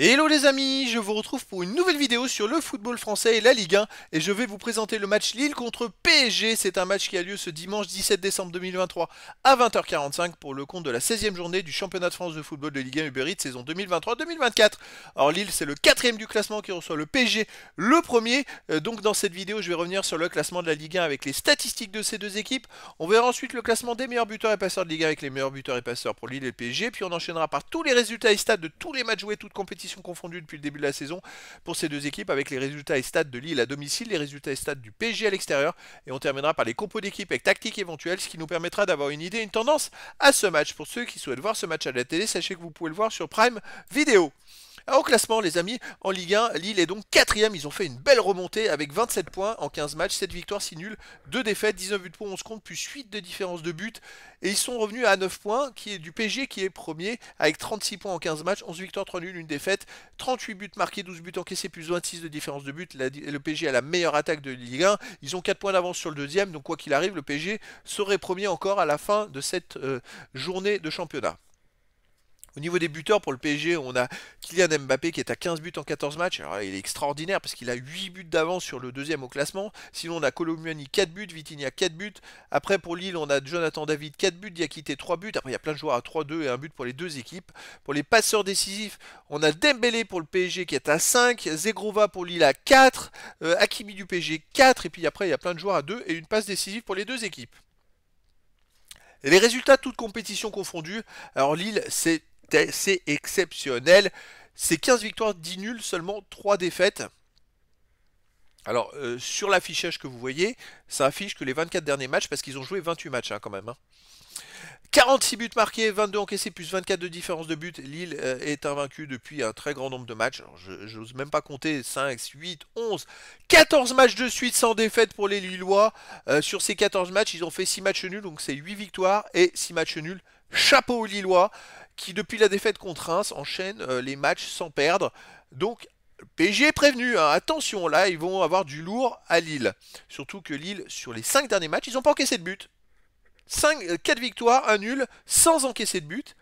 Hello les amis, je vous retrouve pour une nouvelle vidéo sur le football français et la Ligue 1 et je vais vous présenter le match Lille contre PSG, c'est un match qui a lieu ce dimanche 17 décembre 2023 à 20h45 pour le compte de la 16e journée du championnat de France de football de Ligue 1 Uber Eats saison 2023-2024. Alors Lille c'est le quatrième du classement qui reçoit le PSG le premier, euh, donc dans cette vidéo je vais revenir sur le classement de la Ligue 1 avec les statistiques de ces deux équipes, on verra ensuite le classement des meilleurs buteurs et passeurs de Ligue 1 avec les meilleurs buteurs et passeurs pour Lille et le PSG, puis on enchaînera par tous les résultats et stats de tous les matchs joués, toutes compétitions compétitions confondues depuis le début de la saison pour ces deux équipes avec les résultats et stats de Lille à domicile, les résultats et stats du pg à l'extérieur et on terminera par les compos d'équipe avec tactique éventuelle, ce qui nous permettra d'avoir une idée, une tendance à ce match. Pour ceux qui souhaitent voir ce match à la télé, sachez que vous pouvez le voir sur Prime Vidéo. En classement, les amis, en Ligue 1, Lille est donc quatrième. Ils ont fait une belle remontée avec 27 points en 15 matchs, 7 victoires, 6 nuls, 2 défaites, 19 buts pour 11 comptes, plus 8 de différence de buts, Et ils sont revenus à 9 points, qui est du PG qui est premier, avec 36 points en 15 matchs, 11 victoires, 3 nuls, 1 défaite, 38 buts marqués, 12 buts encaissés, plus 26 de différence de but. le PG a la meilleure attaque de Ligue 1. Ils ont 4 points d'avance sur le deuxième, donc quoi qu'il arrive, le PG serait premier encore à la fin de cette euh, journée de championnat. Au niveau des buteurs pour le PSG, on a Kylian Mbappé qui est à 15 buts en 14 matchs. Alors il est extraordinaire parce qu'il a 8 buts d'avance sur le deuxième au classement. Sinon, on a Colomiani 4 buts, Vitinha 4 buts. Après, pour Lille, on a Jonathan David 4 buts, quitté 3 buts. Après, il y a plein de joueurs à 3-2 et un but pour les deux équipes. Pour les passeurs décisifs, on a Dembélé pour le PSG qui est à 5, Zegrova pour Lille à 4, euh, Akimi du PSG 4. Et puis après, il y a plein de joueurs à 2 et une passe décisive pour les deux équipes. Les résultats, toutes compétitions confondues. Alors Lille, c'est c'est exceptionnel. C'est 15 victoires, 10 nuls, seulement 3 défaites. Alors, euh, sur l'affichage que vous voyez, ça affiche que les 24 derniers matchs, parce qu'ils ont joué 28 matchs hein, quand même. 46 hein. buts marqués, 22 encaissés, plus 24 de différence de but. Lille euh, est invaincue depuis un très grand nombre de matchs. Alors, je n'ose même pas compter 5, 8, 11, 14 matchs de suite sans défaite pour les Lillois. Euh, sur ces 14 matchs, ils ont fait 6 matchs nuls, donc c'est 8 victoires et 6 matchs nuls. Chapeau aux Lillois qui depuis la défaite contre Reims enchaîne euh, les matchs sans perdre. Donc PSG est prévenu, hein. attention là, ils vont avoir du lourd à Lille. Surtout que Lille, sur les 5 derniers matchs, ils n'ont pas encaissé de but. 4 euh, victoires, 1 nul, sans encaisser de but.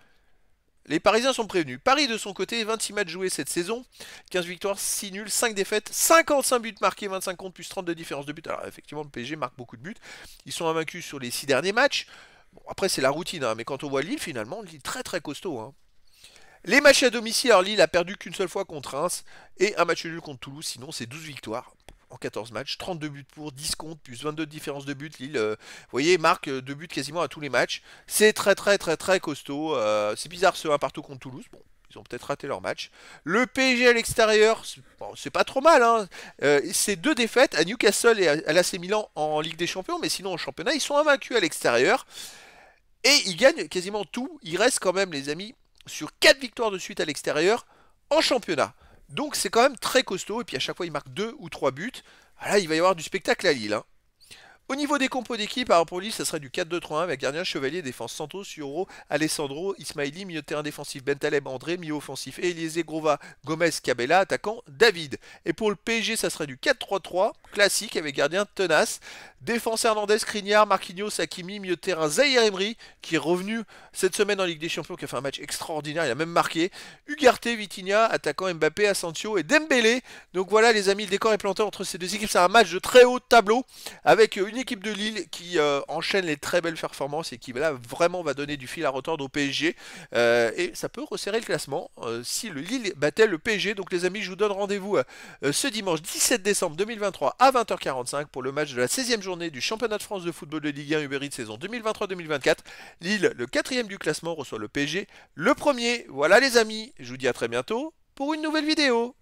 Les Parisiens sont prévenus. Paris de son côté, 26 matchs joués cette saison, 15 victoires, 6 nuls, 5 défaites, 55 buts marqués, 25 contre plus 30 de différence de but. Alors effectivement, le PSG marque beaucoup de buts. Ils sont invaincus sur les 6 derniers matchs après, c'est la routine, hein, mais quand on voit Lille, finalement, Lille très très costaud. Hein. Les matchs à domicile, alors Lille a perdu qu'une seule fois contre Reims et un match nul contre Toulouse, sinon c'est 12 victoires en 14 matchs, 32 buts pour, 10 comptes, plus 22 différences de buts. Lille, euh, vous voyez, marque euh, deux buts quasiment à tous les matchs. C'est très très très très costaud. Euh, c'est bizarre ce 1 partout contre Toulouse. Bon, ils ont peut-être raté leur match. Le PSG à l'extérieur, c'est pas trop mal. Hein. c'est deux défaites à Newcastle et à, à l'AC Milan en Ligue des Champions, mais sinon en championnat, ils sont invaincus à l'extérieur. Et il gagne quasiment tout. Il reste quand même, les amis, sur 4 victoires de suite à l'extérieur en championnat. Donc c'est quand même très costaud. Et puis à chaque fois, il marque 2 ou 3 buts. Ah là, il va y avoir du spectacle à Lille. Hein. Au niveau des compos d'équipe, alors pour Lille, ça serait du 4-2-3-1 avec gardien Chevalier, défense Santos, Suro, Alessandro, Ismaili, milieu de terrain défensif Bentaleb, André, milieu offensif Eliezer, Grova, Gomez, Cabella, attaquant David. Et pour le PSG, ça serait du 4-3-3 classique avec gardien tenace. Défense Hernandez, Crignard, Marquinhos, Hakimi, Mieux de terrain, Zahir Emery, qui est revenu cette semaine en Ligue des Champions, qui a fait un match extraordinaire, il a même marqué. Ugarte, Vitinha, attaquant Mbappé, Asensio et Dembélé. Donc voilà les amis, le décor est planté entre ces deux équipes. C'est un match de très haut tableau, avec une équipe de Lille qui euh, enchaîne les très belles performances et qui là vraiment va donner du fil à retordre au PSG. Euh, et ça peut resserrer le classement euh, si le Lille battait le PSG. Donc les amis, je vous donne rendez-vous ce dimanche 17 décembre 2023 à 20h45 pour le match de la 16e journée du championnat de France de football de Ligue 1 Uber saison 2023-2024. Lille, le quatrième du classement, reçoit le PG le premier. Voilà les amis, je vous dis à très bientôt pour une nouvelle vidéo.